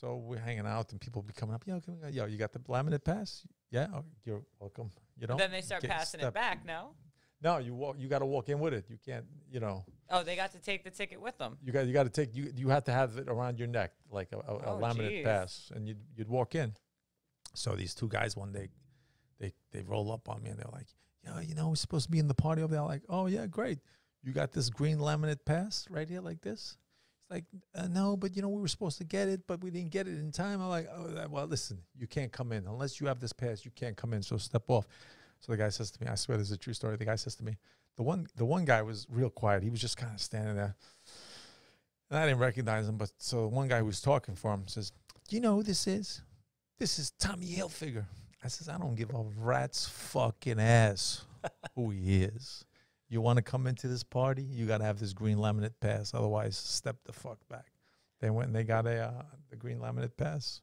So we're hanging out, and people be coming up. Yo, can we, yo, you got the laminate pass? Yeah, oh, you're welcome. You know. Then they start passing it back. No. No, you walk. You got to walk in with it. You can't. You know. Oh, they got to take the ticket with them. You got. You got to take. You you have to have it around your neck, like a, a, oh, a laminate geez. pass, and you'd you'd walk in. So these two guys one day, they they roll up on me and they're like, "Yo, you know, we're supposed to be in the party over there." I'm like, "Oh yeah, great. You got this green laminate pass right here, like this." like, uh, no, but you know, we were supposed to get it, but we didn't get it in time. I'm like, oh, well, listen, you can't come in unless you have this pass. You can't come in, so step off. So the guy says to me, I swear this is a true story. The guy says to me, the one, the one guy was real quiet. He was just kind of standing there, and I didn't recognize him. But so one guy who was talking for him says, "Do you know who this is? This is Tommy Hilfiger." I says, "I don't give a rat's fucking ass who he is." you want to come into this party, you got to have this green laminate pass. Otherwise, step the fuck back. They went and they got a uh, the green laminate pass.